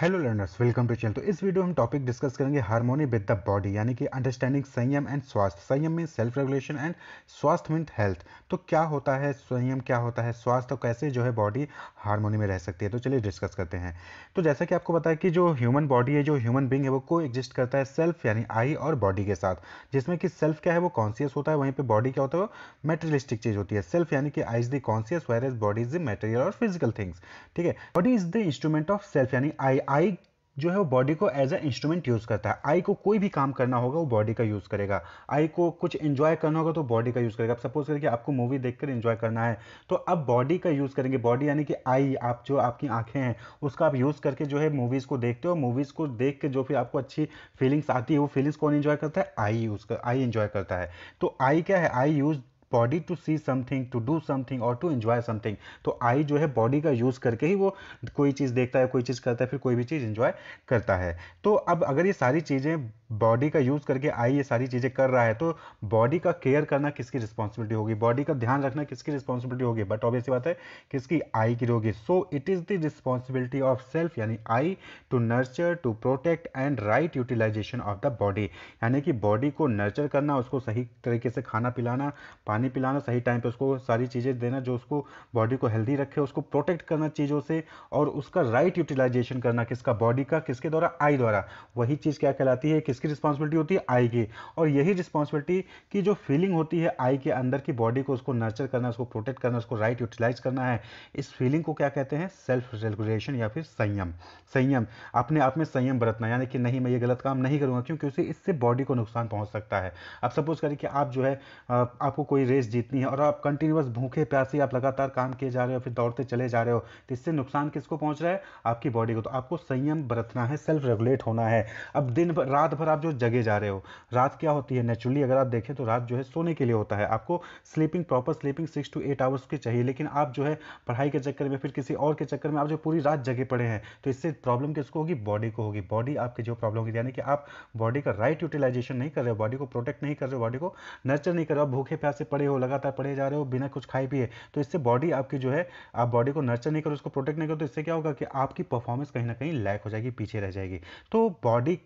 hello learners welcome to channel तो इस video हम टॉपिक डिस्कस करेंगे हार्मोनी विद द बॉडी यानी कि अंडरस्टैंडिंग संयम एंड स्वास्थ्य संयम में सेल्फ रेगुलेशन एंड स्वास्थ्य मीन हेल्थ तो क्या होता है संयम क्या होता है स्वास्थ्य और कैसे जो है बॉडी हार्मोनी में रह सकती है तो चलिए डिस्कस करते हैं तो जैसा कि आपको बताया कि जो ह्यूमन बॉडी है जो ह्यूमन बींग है वो को एग्जिस्ट करता है सेल्फ यानी आई और बॉडी के साथ जिसमें कि सेल्फ क्या है वो कॉन्सियस होता है वहीं पर बॉडी क्या होता है वो मेटेरियलिस्टिक चीज़ होती है सेल्फ यानी कि I is the conscious wire body is the material और फिजिकल थिंग्स ठीक है body is the instrument of self यानी आई आई जो है वो बॉडी को एज ए इंस्ट्रूमेंट यूज़ करता है आई को कोई भी काम करना होगा वो बॉडी का यूज़ करेगा आई को कुछ एंजॉय करना होगा तो बॉडी का यूज़ करेगा अब सपोज करके आपको मूवी देखकर इन्जॉय करना है तो अब बॉडी का यूज़ करेंगे बॉडी यानी कि आई आप जो आपकी आंखें हैं उसका आप यूज़ करके जो है मूवीज़ को देखते हो मूवीज़ को देख के जो फिर आपको अच्छी फीलिंग्स आती है वो फीलिंग्स कौन एंजॉय करता है आई यूज़ कर आई एंजॉय करता है तो आई क्या है I use body to see something to do something और टू एंजॉय समथिंग तो आई जो है बॉडी का यूज़ करके ही वो कोई चीज़ देखता है कोई चीज़ करता है फिर कोई भी चीज़ एंजॉय करता है तो अब अगर ये सारी चीज़ें बॉडी का यूज़ करके आई ये सारी चीज़ें कर रहा है तो बॉडी का केयर करना किसकी रिस्पॉन्सिबिलिटी होगी बॉडी का ध्यान रखना किसकी रिस्पॉन्सिबिलिटी होगी बट ऑब्वियसली बात है किसकी आई की होगी so it is the responsibility of self यानी I to nurture to protect and right utilisation of the body यानी कि बॉडी को नर्चर करना उसको सही तरीके से खाना पिलाना पानी पिलाना सही टाइम पर उसको सारी चीज़ें देना जो उसको बॉडी को हेल्दी रखे उसको प्रोटेक्ट करना चीज़ों से और उसका राइट right यूटिलाइजेशन करना किसका बॉडी का किसके द्वारा आई द्वारा वही चीज़ क्या कहलाती है किस किसकी रिस्पॉन्सिबिलिटी होती है आई की और यही रिस्पॉन्सिबिलिटी की जो फीलिंग होती है आई के अंदर की बॉडी को उसको नर्चर करना उसको प्रोटेक्ट करना उसको राइट यूटिलाइज करना है इस फीलिंग को क्या कहते हैं सेल्फ रेगुलेशन या फिर संयम संयम अपने आप में संयम बरतना यानी कि नहीं मैं ये गलत काम नहीं करूँगा क्योंकि उसे इससे बॉडी को नुकसान पहुँच सकता है अब सपोज करें कि आप जो है आपको कोई रेस जीतनी है और आप कंटिन्यूस भूखे प्यासे आप लगातार काम किए जा रहे हो फिर दौड़ते चले जा रहे हो तो इससे नुकसान किसको पहुँच रहा है आपकी बॉडी को तो आपको संयम बरतना है सेल्फ रेगुलेट होना है अब दिन भर रात भर आप जो जगह जा रहे हो रात क्या होती है नेचुरली अगर आप देखें तो रात जो है सोने के लिए होता है आपको sleeping proper sleeping six to eight hours की चाहिए लेकिन आप जो है पढ़ाई के चक्कर में फिर किसी और के चक्कर में आप जो पूरी रात जगे पड़े हैं तो इससे प्रॉब्लम किसको होगी बॉडी को होगी बॉडी आपकी जो प्रॉब्लम होगी यानी कि आप बॉडी का राइट यूटिलाइजेशन नहीं कर रहे हो बॉडी को प्रोटेक्ट नहीं कर रहे हो बॉडी को नर्चर नहीं कर रहे हो भूखे प्यासे पड़े हो लगातार पड़े जा रहे हो बिना कुछ खाए पिए तो इससे बॉडी आपकी जो है आप बॉडी को नर्चर नहीं करो उसको प्रोटेक्ट नहीं करो तो इससे क्या होगा कि आपकी परफॉर्मेंस कहीं ना कहीं लैक हो जाएगी पीछे रह जाएगी तो बॉडी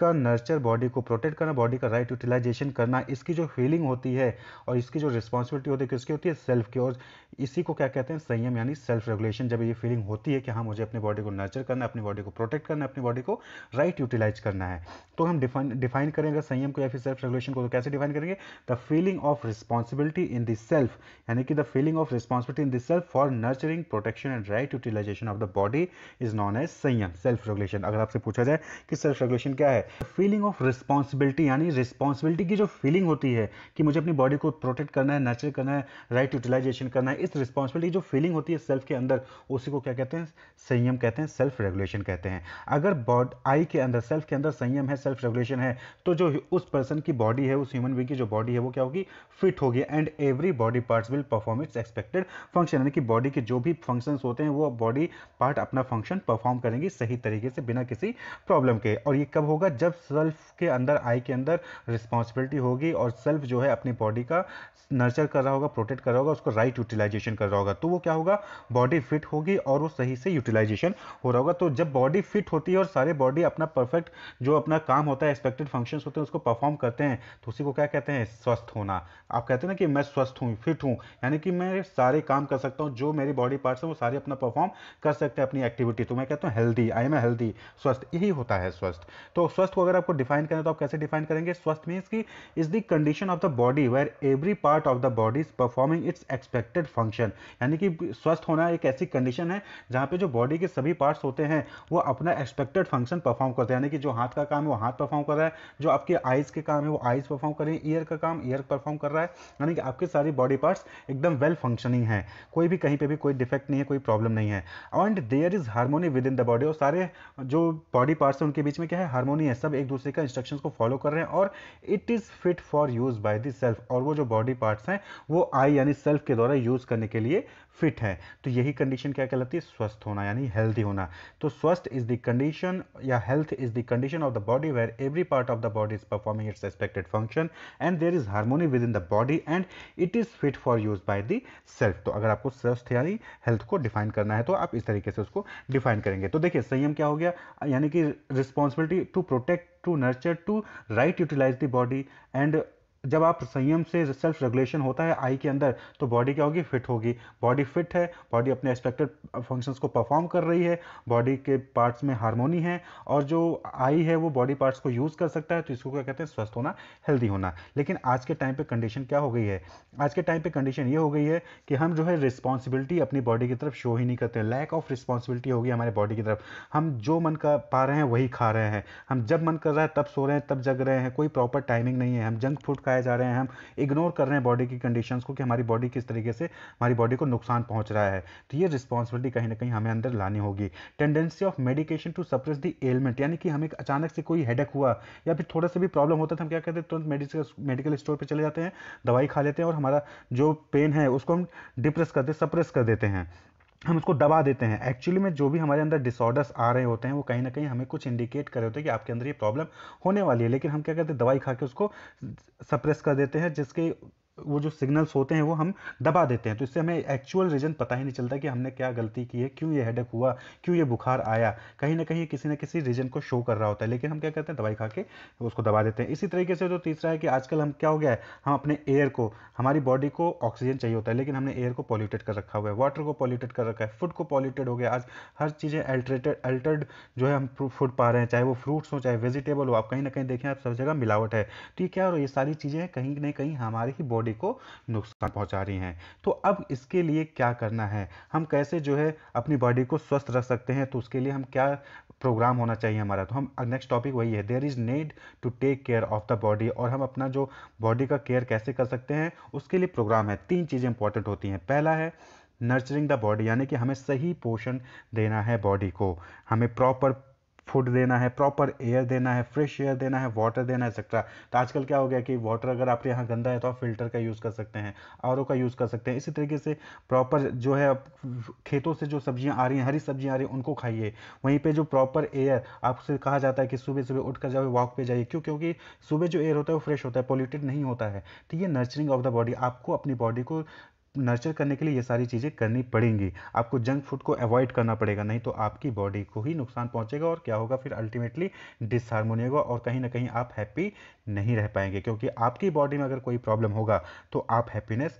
का नर्चर बॉडी को प्रोटेक्ट करना बॉडी का राइट यूटिलाइजेशन करना इसकी जो फीलिंग होती है और इसकी जो रिस्पॉन्सिबिलिटी होती है किसकी होती है सेल्फ की और इसी को क्या कहते हैं संयम यानी सेल्फ रेगुलेशन जब ये फीलिंग होती है कि हाँ मुझे अपनी बॉडी को नर्चर करना है अपनी बॉडी को प्रोटेक्ट करना है अपनी बॉडी को राइट यूटिलाइज करना है तो हम डिफाइन डिफाइन करेंगे संयम को या फिर सेल्फ रेगुलेशन को तो कैसे डिफाइन करेंगे the feeling of responsibility in the self यानी कि the feeling of responsibility in the self for nurturing protection and right utilisation of the body is known as संयम सेल्फ रेगुलेशन अगर आपसे पूछा जाए कि सेल्फ रेगुलेशन क्या है फीलिंग ऑफ रिस्पॉन्सिबिलिटी यानी रिस्पॉन्सिबिलिटी की जो फीलिंग होती है कि मुझे अपनी बॉडी को प्रोटेक्ट करना है नेचर करना है राइट यूटिलाइजेशन करना है इस रिस्पॉन्सिबिलिटी जो फीलिंग होती है सेल्फ के अंदर उसी को क्या कहते हैं संयम कहते हैं सेल्फ रेगुलेशन कहते हैं अगर आई के अंदर सेल्फ के अंदर संयम है सेल्फ रेगुलेशन है तो जो उस पर्सन की बॉडी है उस ह्यूमन बींग की जो बॉडी है वो क्या होगी फिट होगी and every body parts will perform its expected function यानी कि बॉडी के जो भी फंक्शन होते हैं वो बॉडी पार्ट अपना फंक्शन परफॉर्म करेंगे सही तरीके से बिना किसी प्रॉब्लम के और ये कब होगा जब सेल्फ के अंदर आई के अंदर रिस्पॉन्सिबिलिटी होगी और सेल्फ जो है अपनी बॉडी का नर्चर कर रहा होगा प्रोटेक्ट कर रहा होगा उसको राइट यूटिलाइजेशन कर रहा होगा तो वो क्या होगा बॉडी फिट होगी और वो सही से यूटिलाइजेशन हो रहा होगा तो जब बॉडी फिट होती है और सारे बॉडी अपना परफेक्ट जो अपना काम होता है एक्सपेक्टेड फंक्शन होते हैं उसको परफॉर्म करते हैं तो उसी को क्या कहते हैं स्वस्थ होना आप कहते हैं ना कि मैं स्वस्थ हूँ फिट हूँ यानी कि मैं सारे काम कर सकता हूँ जो मेरी बॉडी पार्ट्स हैं वो सारे अपना परफॉर्म कर सकते हैं अपनी एक्टिविटी तो मैं कहता हूँ हेल्दी आई एम हेल्दी स्वस्थ यही होता है स्वस्थ तो स्वस्थ स्वस्थ को अगर आपको डिफाइन करना है तो आप कैसे डिफाइन करेंगे स्वस्थ मीन्स की is the condition of the body where every part of the body is performing its expected function यानी कि स्वस्थ होना एक ऐसी कंडीशन है जहाँ पे जो बॉडी के सभी पार्ट्स होते हैं वो अपना एक्सपेक्टेड फंक्शन परफॉर्म करते हैं यानी कि जो हाथ का काम है वो हाथ परफॉर्म कर रहा है जो आपके आइज़ के काम है वो आइज़ परफॉर्म कर रहे हैं ईयर का काम ईयर परफॉर्म कर रहा है यानी कि आपके सारी बॉडी पार्ट्स एकदम वेल फंक्शनिंग है कोई भी कहीं पर भी कोई डिफेक्ट नहीं है कोई प्रॉब्लम नहीं है and there is harmony within the body और सारे जो बॉडी पार्ट्स हैं उनके बीच में क्या है हारमोनी है सब एक दूसरे का इंस्ट्रक्शन को फॉलो कर रहे हैं और it is fit for use by the self और वो जो बॉडी पार्ट्स हैं वो आई यानी सेल्फ के द्वारा यूज़ करने के लिए फिट है तो यही कंडीशन क्या कहलाती है स्वस्थ होना यानी हेल्थी होना तो स्वस्थ इज द कंडीशन या health is the condition of the body where every part of the body is performing its expected function and there is harmony within the body and it is fit for use by the self तो अगर आपको स्वस्थ यानी health को define करना है तो आप इस तरीके से उसको डिफाइन करेंगे तो देखिए संयम क्या हो गया यानी कि responsibility to protect protect to nurture to right utilize the body and जब आप संयम से सेल्फ रेगुलेशन होता है आई के अंदर तो बॉडी क्या होगी फिट होगी बॉडी फिट है बॉडी अपने एक्सपेक्टेड फंक्शंस को परफॉर्म कर रही है बॉडी के पार्ट्स में हारमोनी है और जो आई है वो बॉडी पार्ट्स को यूज़ कर सकता है तो इसको क्या कहते हैं स्वस्थ होना हेल्दी होना लेकिन आज के टाइम पर कंडीशन क्या हो गई है आज के टाइम पर कंडीशन ये हो गई है कि हम जो है रिस्पॉन्सिबिलिटी अपनी बॉडी की तरफ शो ही नहीं करते लैक ऑफ रिस्पॉन्सिबिलिटी होगी हमारे बॉडी की तरफ हम जो मन कर पा रहे हैं वही खा रहे हैं हम जब मन कर रहा है तब सो रहे हैं तब जग रहे हैं कोई प्रॉपर टाइमिंग नहीं है हम जंक फूड खा पाए जा रहे हैं हम इग्नोर कर रहे हैं बॉडी की कंडीशन को कि हमारी बॉडी किस तरीके से हमारी बॉडी को नुकसान पहुँच रहा है तो ये रिस्पॉन्सिबिलिटी कहीं ना कहीं हमें अंदर लानी होगी tendency of medication to suppress the element यानी कि हमें अचानक से कोई हेडक हुआ या फिर थोड़ा सा भी प्रॉब्लम होता था तो हम क्या करते हैं तुरंत मेडिकल मेडिकल स्टोर पर चले जाते हैं दवाई खा लेते हैं और हमारा जो पेन है उसको हम डिप्रेस करते सप्रेस कर देते हैं हम उसको दबा देते हैं एक्चुअली में जो भी हमारे अंदर डिसऑर्डर्स आ रहे होते हैं वो कहीं ना कहीं हमें कुछ इंडिकेट कर रहे होते हैं कि आपके अंदर ये प्रॉब्लम होने वाली है लेकिन हम क्या करते हैं दवाई खा के उसको सप्रेस कर देते हैं जिसके वो जो सिग्नल्स होते हैं वो हम दबा देते हैं तो इससे हमें एक्चुअल रीज़न पता ही नहीं चलता कि हमने क्या गलती की है क्यों ये हेडेक हुआ क्यों ये बुखार आया कहीं ना कहीं किसी ना किसी रीज़न को शो कर रहा होता है लेकिन हम क्या करते हैं दवाई खा के उसको दबा देते हैं इसी तरीके से जो तीसरा है कि आजकल हम क्या हो गया है हम अपने एयर को हमारी बॉडी को ऑक्सीजन चाहिए होता है लेकिन हमने एयर को पॉल्यूटेड कर रखा हुआ है वाटर को पॉल्यूटेड कर रखा है फूड को पॉल्यूटेड हो गया आज हर चीज़ें अल्ट्रेटेड अल्टर्ड जो है हम फूड पा रहे हैं चाहे वो फ्रूट्स हो चाहे वेजिटेबल हो आप कहीं ना कहीं देखें आप सब जगह मिलावट है तो ये क्या हो रहा है ये सारी चीज़ें कहीं ना कहीं हमारी ही बॉडी बॉडी को नुकसान पहुंचा रही हैं तो अब इसके लिए क्या करना है हम कैसे जो है अपनी बॉडी को स्वस्थ रख सकते हैं तो उसके लिए हम क्या प्रोग्राम होना चाहिए हमारा तो हम नेक्स्ट टॉपिक वही है there is need to take care of the body और हम अपना जो बॉडी का केयर कैसे कर सकते हैं उसके लिए प्रोग्राम है तीन चीज़ें इंपॉर्टेंट होती हैं पहला है नर्चरिंग द बॉडी यानी कि हमें सही पोषण देना है बॉडी को हमें प्रॉपर फूड देना है प्रॉपर एयर देना है फ्रेश एयर देना है वाटर देना है एक्सेट्रा तो आजकल क्या हो गया कि वाटर अगर आपके यहाँ गंदा है तो आप फिल्टर का यूज़ कर सकते हैं आर का यूज़ कर सकते हैं इसी तरीके से प्रॉपर जो है खेतों से जो सब्जियाँ आ रही हैं हरी सब्जियाँ आ रही हैं उनको खाइए वहीं पर जो प्रॉपर एयर आपसे कहा जाता है कि सुबह सुबह उठ कर जाओ वॉक पर जाइए क्यों क्योंकि सुबह जो एयर होता है वो फ्रेश होता है पोल्यूटेड नहीं होता है तो ये नर्चरिंग ऑफ द बॉडी आपको अपनी बॉडी को नर्चर करने के लिए ये सारी चीज़ें करनी पड़ेंगी आपको जंक फूड को अवॉइड करना पड़ेगा नहीं तो आपकी बॉडी को ही नुकसान पहुंचेगा और क्या होगा फिर अल्टीमेटली डिसहारमोनी होगा और कहीं ना कहीं आप हैप्पी नहीं रह पाएंगे क्योंकि आपकी बॉडी में अगर कोई प्रॉब्लम होगा तो आप हैप्पीनेस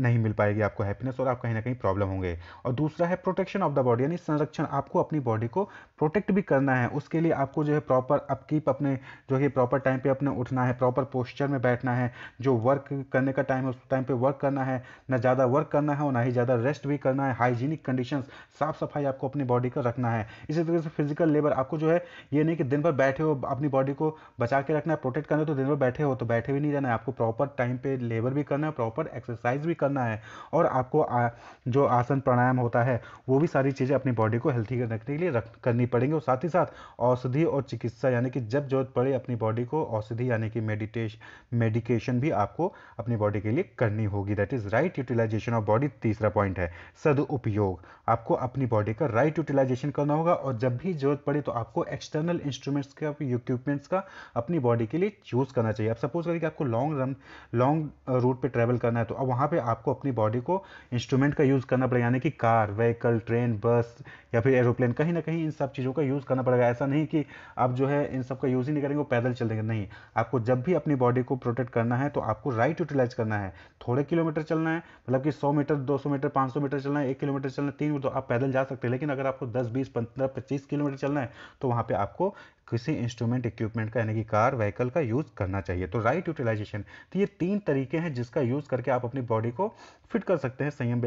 नहीं मिल पाएगी आपको हैप्पीनेस और आप कहीं ना कहीं प्रॉब्लम होंगे और दूसरा है प्रोटेक्शन ऑफ द बॉडी यानी संरक्षण आपको अपनी बॉडी को प्रोटेक्ट भी करना है उसके लिए आपको जो है प्रॉपर अपकीप अपने जो है प्रॉपर टाइम पे अपने उठना है प्रॉपर पोस्चर में बैठना है जो वर्क करने का टाइम है उस टाइम पर वर्क करना है ना ज़्यादा वर्क करना है और ना ही ज़्यादा रेस्ट भी करना है हाइजीनिक कंडीशन साफ सफाई आपको अपनी बॉडी का रखना है इसी तरीके से फिजिकल लेबर आपको जो है ये नहीं कि दिन भर बैठे हो अपनी बॉडी को बचा के रखना है प्रोटेक्ट करना है तो दिन भर बैठे हो तो बैठे भी नहीं रहना है आपको प्रॉपर टाइम पे लेबर भी करना है प्रॉपर एक्सरसाइज भी करना है और आपको आ, जो आसन प्राणायाम होता है वो भी सारी चीज़ें अपनी बॉडी को हेल्थी रखने के लिए रख करनी पड़ेंगी और साथ ही साथ औषधि और चिकित्सा यानी कि जब जरूरत पड़े अपनी बॉडी को औषधि यानी कि मेडिटेश मेडिकेशन भी आपको अपनी बॉडी के लिए करनी होगी that is right utilisation of body तीसरा पॉइंट है सदुपयोग आपको अपनी बॉडी का राइट यूटिलाइजेशन करना होगा और जब भी जरूरत पड़े तो आपको एक्सटर्नल इंस्ट्रूमेंट्स का इक्विपमेंट्स का अपनी बॉडी के लिए चूज़ करना चाहिए अब सपोज करिए कि आपको लॉन्ग रन लॉन्ग रूट पर ट्रैवल करना है तो अब वहाँ पर आपको अपनी बॉडी को इंस्ट्रूमेंट का यूज़ करना पड़ेगा यानी कि कार व्हीकल ट्रेन बस या फिर एरोप्लेन कहीं ना कहीं इन सब चीज़ों का यूज़ करना पड़ेगा ऐसा नहीं कि आप जो है इन सब का यूज़ ही नहीं करेंगे वो पैदल चलेंगे नहीं आपको जब भी अपनी बॉडी को प्रोटेक्ट करना है तो आपको राइट यूटिलाइज करना है थोड़े किलोमीटर चलना है मतलब कि सौ मीटर दो मीटर पाँच मीटर चलना है एक किलोमीटर चलना है तीन तो आप पैदल जा सकते हैं लेकिन अगर आपको दस बीस पंद्रह पच्चीस किलोमीटर चलना है तो वहाँ पर आपको किसी इंस्ट्रूमेंट इक्विपमेंट का यानी कि कार व्हीकल का यूज़ करना चाहिए तो राइट यूटिलाइजेशन तो ये तीन तरीके हैं जिसका यूज़ करके आप अपनी बॉडी को फिट कर सकते हैं संयम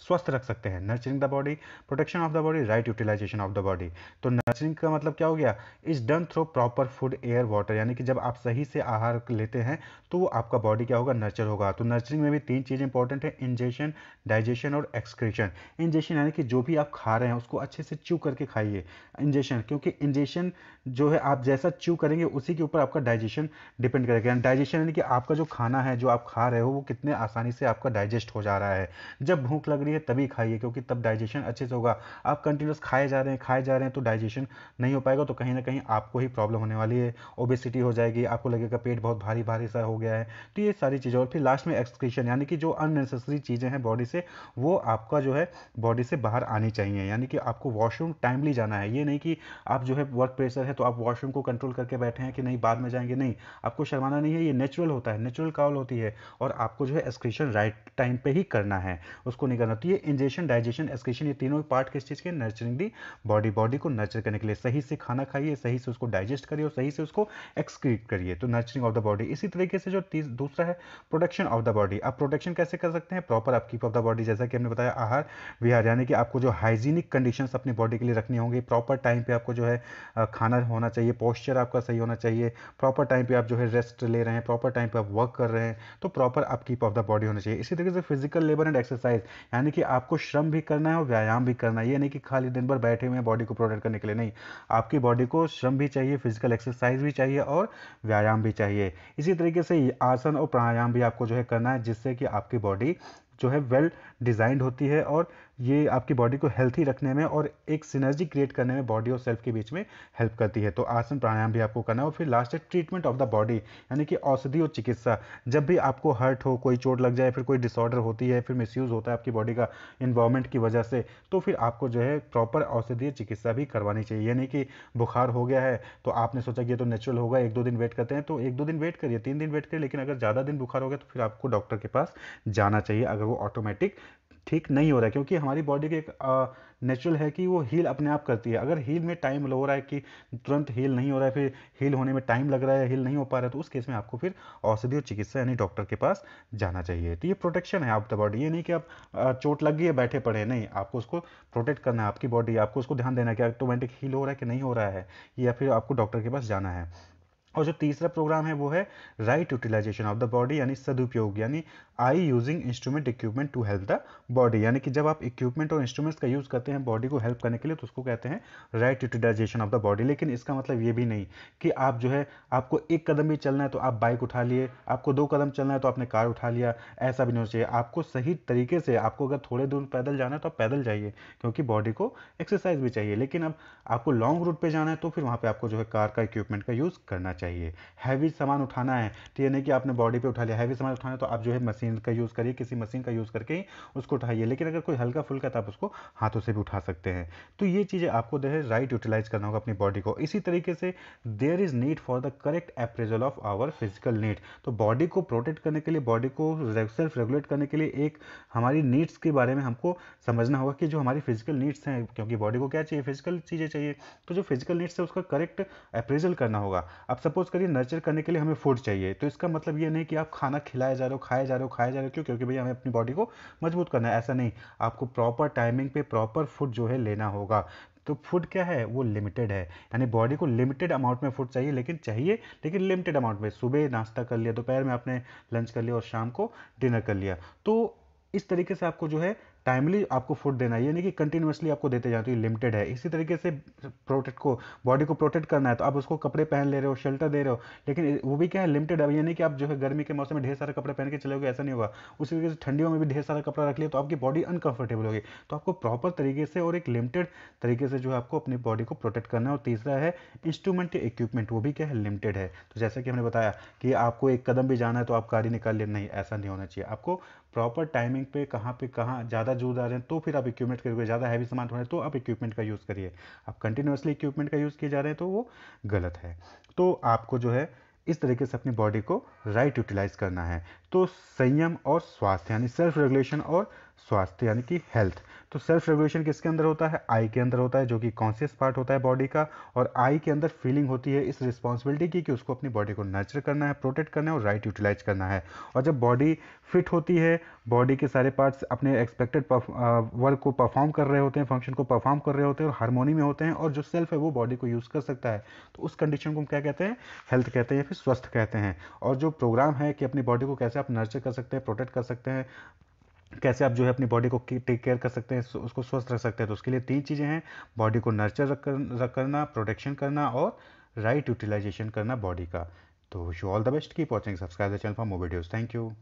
स्वस्थ रख सकते हैं nurturing the body protection of the body right utilisation of the body तो नर्चरिंग का मतलब क्या हो गया is done through proper food air water यानी कि जब आप सही से आहार लेते हैं तो वो आपका बॉडी क्या होगा नर्चर होगा तो नर्चरिंग में भी तीन चीज़ें इंपॉर्टेंट है इंजेशन डाइजेशन और एक्सक्रेशन इंजेशन यानी कि जो भी आप खा रहे हैं उसको अच्छे से च्यू करके खाइए इंजेशन क्योंकि इंजेशन जो है आप जैसा च्यू करेंगे उसी के ऊपर आपका डाइजेशन डिपेंड करेगा यानी डाइजेशन यानी कि आपका जो खाना है जो आप खा रहे हो वो कितने आसानी से आपका डाइजेस्ट हो जा रहा है जब भूख लग रही है तभी खाइए क्योंकि तब डाइजेशन अच्छे से होगा आप कंटिन्यूस खाए जा रहे हैं खाए जा रहे हैं तो डाइजेशन नहीं हो पाएगा तो कहीं ना कहीं आपको ही प्रॉब्लम होने वाली है ओबेसिटी हो जाएगी आपको लगेगा पेट बहुत भारी भारी सा हो गया है तो ये सारी चीज़ें और फिर लास्ट में एक्सक्रीशन यानी कि जो अननेसेसरी चीज़ें हैं बॉडी से वो आपका जो है बॉडी से बाहर आनी चाहिए यानी कि आपको वॉशरूम टाइमली जाना है ये नहीं कि आप जो है वर्क प्रेशर है तो आप वॉशरूम को कंट्रोल करके बैठे हैं कि नहीं बाद में जाएंगे नहीं आपको शर्माना नहीं है ये नेचुरल होता है नेचुरल काउल होती है और आपको जो है एक्सक्रीशन राइट टाइम पर ही करना है उसको नहीं करना बनाती है इंजेशन डाइजेशन एक्सक्रेशन ये तीनों पार्ट किस चीज़ के नर्चरिंग दी बॉडी बॉडी को नर्चर करने के लिए सही से खाना खाइए सही से उसको डाइजेस्ट करिए और सही से उसको एक्सक्रीट करिए तो नर्चरिंग ऑफ द बॉडी इसी तरीके से जो दूसरा है प्रोडक्शन ऑफ द बॉडी आप प्रोडक्शन कैसे कर सकते हैं proper upkeep of the body जैसा कि हमने बताया आहार विहार यानी कि आपको जो हाइजीनिक कंडीशन अपनी बॉडी के लिए रखनी होंगी प्रॉपर टाइम पर आपको जो है खाना होना चाहिए पॉस्चर आपका सही होना चाहिए प्रॉपर टाइम पर आप जो है रेस्ट ले रहे हैं प्रॉपर टाइम पर आप वर्क कर रहे हैं तो proper upkeep of the body होना चाहिए इसी तरीके से फिजिकल लेबर एंड एक्सरसाइज यानी यानी कि आपको श्रम भी करना है और व्यायाम भी करना है ये नहीं कि खाली दिन भर बैठे हुए हैं बॉडी को प्रोटेक्ट करने के लिए नहीं आपकी बॉडी को श्रम भी चाहिए फिजिकल एक्सरसाइज भी चाहिए और व्यायाम भी चाहिए इसी तरीके से आसन और प्राणायाम भी आपको जो है करना है जिससे कि आपकी बॉडी जो है वेल डिज़ाइंड होती है और ये आपकी बॉडी को हेल्थी रखने में और एक सिनर्जी क्रिएट करने में बॉडी और सेल्फ के बीच में हेल्प करती है तो आसन प्राणायाम भी आपको करना है और फिर लास्ट है ट्रीटमेंट ऑफ द बॉडी यानी कि औषधि और चिकित्सा जब भी आपको हर्ट हो कोई चोट लग जाए फिर कोई डिसऑर्डर होती है फिर मिसयूज़ होता है आपकी बॉडी का इन्वॉर्मेंट की वजह से तो फिर आपको जो है प्रॉपर औषधीय चिकित्सा भी करवानी चाहिए यानी कि बुखार हो गया है तो आपने सोचा कि ये तो नेचुरल होगा एक दो दिन वेट करते हैं तो एक दो दिन वेट करिए तीन दिन वेट करिए लेकिन अगर ज़्यादा दिन बुखार हो गया तो फिर आपको डॉक्टर के पास जाना चाहिए अगर वो ऑटोमेटिक ठीक नहीं हो रहा है क्योंकि हमारी बॉडी के एक नेचुरल है कि वो हील अपने आप करती है अगर हील में टाइम हो रहा है कि तुरंत हील नहीं हो रहा है फिर हील होने में टाइम लग रहा है हील नहीं हो पा रहा है तो उस केस में आपको फिर औषधि और चिकित्सा यानी डॉक्टर के पास जाना चाहिए तो ये प्रोटेक्शन है द बॉडी ये नहीं कि आप चोट लग गई है बैठे पड़े नहीं आपको उसको प्रोटेक्ट करना है आपकी बॉडी आपको उसको ध्यान देना है कि ऑटोमेटिक हील हो रहा है कि नहीं हो रहा है या फिर आपको डॉक्टर के पास जाना है और जो तीसरा प्रोग्राम है वो है right utilisation of the body यानी सदुपयोग यानी I using instrument equipment to help the body यानी कि जब आप इक्विपमेंट और इंस्ट्रूमेंट्स का यूज़ करते हैं बॉडी को हेल्प करने के लिए तो उसको कहते हैं right utilisation of the body लेकिन इसका मतलब ये भी नहीं कि आप जो है आपको एक कदम भी चलना है तो आप बाइक उठा लिए आपको दो कदम चलना है तो आपने कार उठा लिया ऐसा भी नहीं होना चाहिए आपको सही तरीके से आपको अगर थोड़े दूर पैदल जाना है तो आप पैदल जाइए क्योंकि बॉडी को एक्सरसाइज भी चाहिए लेकिन अब आपको लॉन्ग रूट पर जाना है तो फिर वहाँ पर आपको जो है कार का इक्विपमेंट का यूज़ करना चाहिए चाहिए हैवी सामान उठाना है तो यानी कि आपने बॉडी पे उठा लिया हैवी सामान उठाना है तो आप जो है मशीन का यूज़ करिए किसी मशीन का यूज़ करके ही उसको उठाइए लेकिन अगर कोई हल्का फुल्का तो आप उसको हाथों से भी उठा सकते हैं तो ये चीज़ें आपको जो है राइट यूटिलाइज करना होगा अपनी बॉडी को इसी तरीके से there is need for the correct appraisal of our physical need तो बॉडी को प्रोटेक्ट करने के लिए बॉडी को सेल्फ रेगुलेट करने के लिए एक हमारी नीड्स के बारे में हमको समझना होगा कि जो हमारी फिजिकल नीड्स हैं क्योंकि बॉडी को क्या चाहिए फिजिकल चीज़ें चाहिए तो जो फिजिकल नीड्स है उसका करेक्ट अप्रेजल करना होगा अब सब सपोज करिए नर्चर करने के लिए हमें फूड चाहिए तो इसका मतलब ये नहीं कि आप खाना खिलाया जा रहे हो खाया जा रहे हो खाया जा रहे हो क्यों क्योंकि भैया हमें अपनी बॉडी को मजबूत करना है ऐसा नहीं आपको प्रॉपर टाइमिंग पे प्रॉपर फूड जो है लेना होगा तो फूड क्या है वो लिमिटेड है यानी बॉडी को लिमिटेड अमाउंट में फूड चाहिए लेकिन चाहिए लेकिन लिमिटेड अमाउंट में सुबह नाश्ता कर लिया दोपहर में आपने लंच कर लिया और शाम को डिनर कर लिया तो इस तरीके से आपको जो है टाइमली आपको फूड देना है यानी कि कंटिन्यूसली आपको देते जाते हैं लिमिटेड है इसी तरीके से प्रोटेक्ट को बॉडी को प्रोटेक्ट करना है तो आप उसको कपड़े पहन ले रहे हो शेल्टर दे रहे हो लेकिन वो भी क्या है लिमिटेड है यानी कि आप जो है गर्मी के मौसम में ढेर सारे कपड़े पहन के चले गए ऐसा नहीं होगा उसी तरीके से ठंडियों में भी ढेर सारा कपड़ा रख लिया तो आपकी बॉडी अनकंफर्टेबल होगी तो आपको प्रॉपर तरीके से और एक लिमिटेड तरीके से जो है आपको अपनी बॉडी को प्रोटेक्ट करना है और तीसरा है इंस्ट्रूमेंट इक्विपमेंट वो भी क्या है लिमिटेड है तो जैसा कि हमने बताया कि आपको एक कदम भी जाना है तो आप गाड़ी निकाल ले नहीं ऐसा नहीं होना चाहिए आपको प्रॉपर टाइमिंग पे कहाँ पे कहाँ ज़्यादा जोर आ रहे हैं तो फिर आप इक्विपमेंट करोगे ज़्यादा हैवी सामान हो रहे हैं तो आप इक्विपमेंट का यूज़ करिए आप कंटिन्यूसली इक्विपमेंट का यूज़ किए जा रहे हैं तो वो गलत है तो आपको जो है इस तरीके से अपनी बॉडी को राइट यूटिलाइज करना है तो संयम और स्वास्थ्य यानी सेल्फ रेगुलेशन और स्वास्थ्य यानी कि हेल्थ तो सेल्फ रेगुलेशन किसके अंदर होता है आई के अंदर होता है जो कि कॉन्शियस पार्ट होता है बॉडी का और आई के अंदर फीलिंग होती है इस रिस्पॉन्सिबिलिटी की कि उसको अपनी बॉडी को नर्चर करना है प्रोटेक्ट करना है और राइट यूटिलाइज करना है और जब बॉडी फिट होती है बॉडी के सारे पार्ट्स अपने एक्सपेक्टेड वर्क को परफॉर्म कर रहे होते हैं फंक्शन को परफॉर्म कर रहे होते हैं और हारमोनी में होते हैं और जो सेल्फ है वो बॉडी को यूज़ कर सकता है तो उस कंडीशन को हम क्या कहते हैं हेल्थ कहते हैं या फिर स्वस्थ कहते हैं और जो प्रोग्राम है कि अपनी बॉडी को कैसे आप नर्चर कर सकते हैं प्रोटेक्ट कर सकते हैं कैसे आप जो है अपनी बॉडी को टेक केयर कर सकते हैं उसको स्वस्थ रख सकते हैं तो उसके लिए तीन चीज़ें हैं बॉडी को नर्चर रख कर, करना प्रोटेक्शन करना और राइट यूटिलाइजेशन करना बॉडी का तो शो ऑल द बेस्ट की watching subscribe the channel for more videos thank you